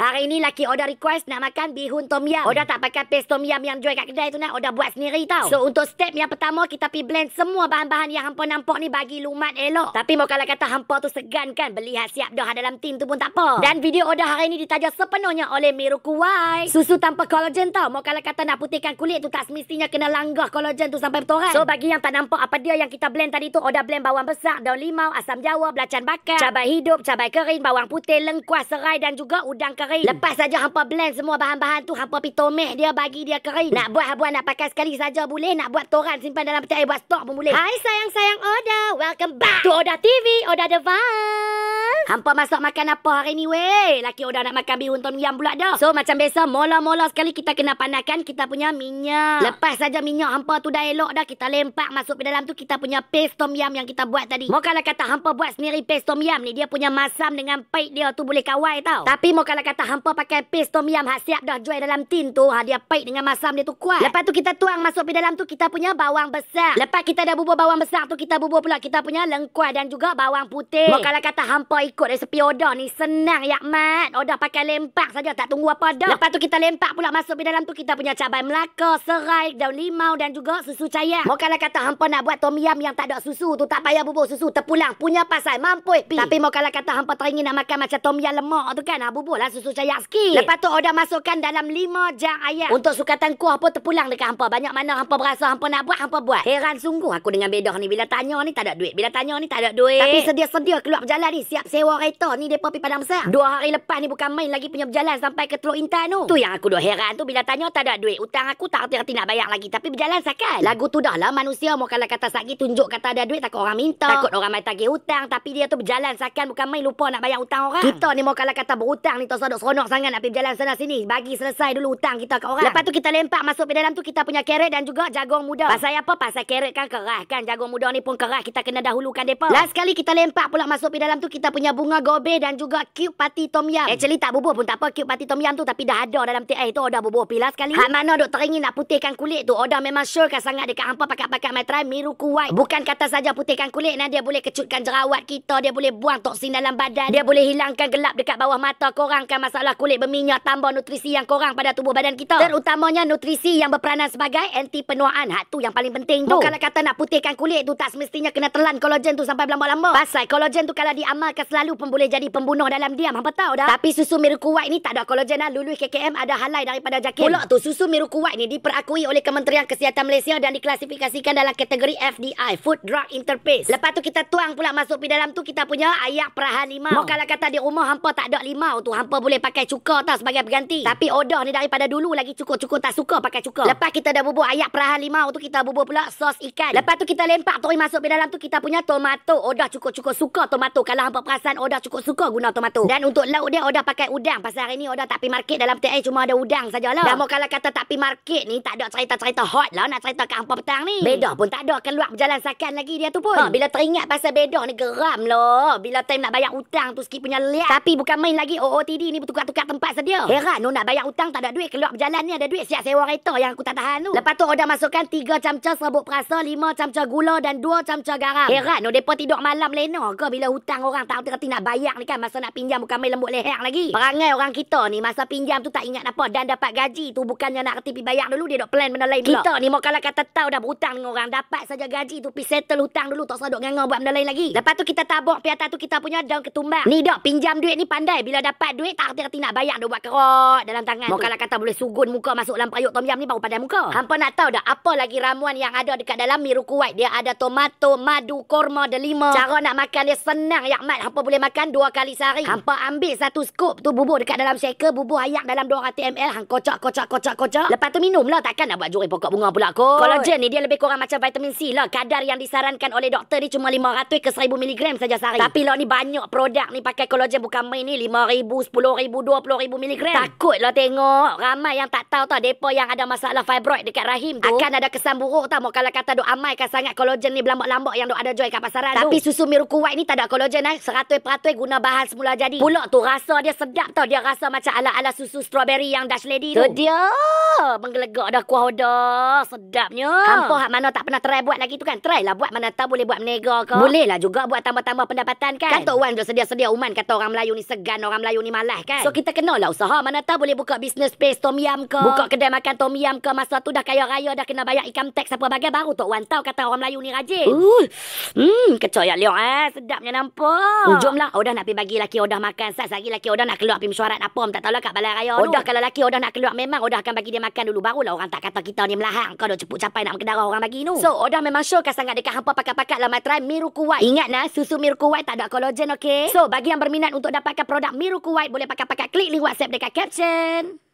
Hari ni laki order request nak makan bihun tom yam. Hmm. Order tak pakai paste tom yam yang jual kat kedai tu nak. Order buat sendiri tau. Hmm. So untuk step yang pertama kita pergi blend semua bahan-bahan yang hampa nampak ni bagi lumat elok. Tapi mau kalau kata hampa tu segan kan. Beli hak siap dah dalam tin tu pun tak apa. Dan video order hari ni ditaja sepenuhnya oleh Miru Kuai. Susu tanpa kolagen tau. Mau kalau kata nak putihkan kulit tu tak semestinya kena langgah kolagen tu sampai betoran. So bagi yang tak nampak apa dia yang kita blend tadi tu. Order blend bawang besar, daun limau, asam jawa, belacan bakar, cabai hidup, cabai kering, bawang putih, lengkuas, serai dan juga udang kering kering. Lepas saja hampa blend semua bahan-bahan tu, hampa pi tomeh dia bagi dia kering. Nak buat habuan nak pakai sekali saja boleh, nak buat toran simpan dalam peti air eh, buat stok pun boleh. Hai sayang-sayang Oda, welcome back to Oda TV, Oda Device. Hampa masak makan apa hari ni weh? Laki orang nak makan bihun tom yam pula dah. So macam biasa mola-mola sekali kita kena panaskan kita punya minyak. Lepas saja minyak hampa tu dah elok dah kita lempak masuk ke dalam tu kita punya paste tom yam yang kita buat tadi. Mau kalau kata hampa buat sendiri paste tom yam ni dia punya masam dengan pait dia tu boleh kawai tau. Tapi mau kalau kata hampa pakai paste tom yam hak siap dah jual dalam tin tu ha dia pait dengan masam dia tu kuat. Lepas tu kita tuang masuk ke dalam tu kita punya bawang besar. Lepas kita dah bubuh bawang besar tu kita bubuh pula kita punya lengkuas dan juga bawang putih. Mau kalau kata hampa ikut ikut resepi Oda ni senang ya mat. Oda pakai lempak saja tak tunggu apa dah. Lepas tu kita lempak pula masuk di dalam tu kita punya cabai melaka, serai, daun limau dan juga susu cair. Mau Mokala kata hampa nak buat tom yam yang tak ada susu tu tak payah bubuh susu terpulang. Punya pasal mampu pi. Tapi mokala kata hampa teringin nak makan macam tom yam lemak tu kan. Ha bubuh lah susu cair sikit. Lepas tu Oda masukkan dalam 5 jar ayam. Untuk sukatan kuah pun terpulang dekat hampa. Banyak mana hampa berasa hampa nak buat hampa buat. Heran sungguh aku dengan bedah ni bila tanya ni tak ada duit. Bila tanya ni tak ada duit. Tapi sedia-sedia keluar berjalan ni siap sewa bawa kereta ni depa pergi padang besar. Dua hari lepas ni bukan main lagi punya berjalan sampai ke Teluk Intan tu. Tu yang aku dah heran tu bila tanya tak ada duit. Hutang aku tak reti-reti nak bayar lagi tapi berjalan sakal. Lagu tu dah lah manusia mau kalau kata sakit tunjuk kata ada duit takut orang minta. Takut orang mai tagih hutang tapi dia tu berjalan sakal bukan main lupa nak bayar hutang orang. Kita ni mau kalau kata berhutang ni tak sadar seronok sangat nak pergi berjalan sana sini. Bagi selesai dulu hutang kita ke orang. Lepas tu kita lempak masuk ke dalam tu kita punya keret dan juga jagung muda. Pasal apa? Pasal keret kan kerah kan. Jagung muda ni pun kerah kita kena dahulukan depa. Last kali kita lempak pula masuk ke dalam tu kita punya punya bunga gobe dan juga cute pati tom yam. Actually tak bubuh pun tak apa cute pati tom yam tu tapi dah ada dalam teh tu order bubuh pilas sekali. Hak mana dok teringin nak putihkan kulit tu? Order memang sure kan sangat dekat hangpa pakai pakat metrai miru kuat. Bukan kata saja putihkan kulit nah dia boleh kecutkan jerawat kita, dia boleh buang toksin dalam badan, dia boleh hilangkan gelap dekat bawah mata, kurangkan masalah kulit berminyak, tambah nutrisi yang kurang pada tubuh badan kita. Terutamanya nutrisi yang berperanan sebagai anti penuaan. Hak tu yang paling penting tu. Kalau kata nak putihkan kulit tu tak semestinya kena telan kolagen tu sampai lama-lama. Pasal kolagen tu kalau diamalkan selama lalu pun boleh jadi pembunuh dalam diam. Hampa tahu dah. Tapi susu miru kuat ni tak ada kolagen lah. Lului KKM ada halai daripada Jakim. Pulak tu, susu miru kuat ni diperakui oleh Kementerian Kesihatan Malaysia dan diklasifikasikan dalam kategori FDI. Food Drug Interface. Lepas tu kita tuang pula masuk pi dalam tu, kita punya ayak perahan limau. Mau kalau kata di rumah hampa tak ada limau tu, hampa boleh pakai cuka tau sebagai pengganti. Tapi odah ni daripada dulu lagi cukup-cukup tak suka pakai cuka. Lepas kita dah bubur ayak perahan limau tu, kita bubur pula sos ikan. Lepas tu kita lempak tu masuk pi dalam tu, kita punya tomato. Odah cukup-cukup suka tomato kalau hampa perasan alasan Oda cukup suka guna tomato. Dan untuk lauk dia Oda pakai udang. Pasal hari ni Oda tak pergi market dalam TA cuma ada udang sajalah. Dan kalau kata tak pergi market ni tak ada cerita-cerita hot lah nak cerita kat hangpa petang ni. Beda pun tak ada keluar berjalan sakan lagi dia tu pun. Ha, bila teringat pasal beda ni geram lah. Bila time nak bayar hutang tu sikit punya liat. Tapi bukan main lagi OOTD ni bertukar-tukar tempat sedia. Heran nak bayar hutang tak ada duit keluar berjalan ni ada duit siap sewa kereta yang aku tak tahan tu. Lepas tu Oda masukkan 3 camca serbuk perasa, 5 camca gula dan 2 camca garam. Heran no depa tidur malam lena ke bila hutang orang tak mesti nak bayar ni kan masa nak pinjam bukan main lembut leher lagi. Perangai orang kita ni masa pinjam tu tak ingat apa dan dapat gaji tu bukannya nak reti pi bayar dulu dia dok plan benda lain pula. Kita ni mau kalau kata tahu dah berhutang dengan orang dapat saja gaji tu pi settle hutang dulu tak sadok ngangau buat benda lain lagi. Lepas tu kita tabuk pi atas tu kita punya daun ketumbar. Ni dok pinjam duit ni pandai bila dapat duit tak reti-reti nak bayar dok buat kerok dalam tangan. Mau kalau kata boleh sugun muka masuk dalam periuk tom yam ni baru pandai muka. Hampa nak tahu dah apa lagi ramuan yang ada dekat dalam miru kuat dia ada tomato, madu, korma, delima. Cara nak makan dia senang yak mat. Hampa boleh makan dua kali sehari. Hampa ambil satu skop tu bubur dekat dalam shaker, bubur ayam dalam 200 ml, hang kocok kocok kocok kocok. Lepas tu minum lah, takkan nak buat juri pokok bunga pula kot. Kolagen ni dia lebih kurang macam vitamin C lah. Kadar yang disarankan oleh doktor ni cuma 500 ke 1000 mg saja sehari. Tapi lah ni banyak produk ni pakai kolagen bukan main ni 5000, 10000, 20000 mg. Takut lah tengok. Ramai yang tak tahu tau depa yang ada masalah fibroid dekat rahim tu. Akan ada kesan buruk tau. Mau kalau kata duk amaikan sangat kolagen ni belambak-lambak yang duk ada jual kat pasaran Tapi tu. susu miru kuat ni tak ada kolagen eh. 100 peratui guna bahan semula jadi. Pulak tu rasa dia sedap tau. Dia rasa macam ala-ala susu strawberry yang Dutch Lady tu. Tu dia. Menggelegak dah kuah dah. Sedapnya. Kampung hak mana tak pernah try buat lagi tu kan. Try lah buat mana tak boleh buat menega ke. Boleh lah juga buat tambah-tambah pendapatan kan. Kan Tok Wan dah sedia-sedia uman kata orang Melayu ni segan. Orang Melayu ni malas kan. So kita kenal lah usaha. Mana tak boleh buka business space Tom Yam ke. Buka kedai makan Tom Yam ke. Masa tu dah kaya raya dah kena bayar ikan tax apa bagai. Baru Tok Wan tau kata orang Melayu ni rajin. Uh. Hmm, kecoh ya liok eh. Sedapnya nampak. Ujo Jomlah Odah nak pergi bagi laki Odah makan Sat lagi laki Odah nak keluar pergi mesyuarat apa Tak tahu lah kat balai raya Odah kalau laki Odah nak keluar Memang Odah akan bagi dia makan dulu Barulah orang tak kata kita ni melahang Kau dah cepuk capai nak berkedara orang bagi tu So Odah memang show kan sangat dekat hampa pakat-pakat lah Matrai Miruku White Ingat nah susu miru Kuwait tak ada kolagen okay So bagi yang berminat untuk dapatkan produk miru Kuwait Boleh pakai pakai klik link WhatsApp dekat caption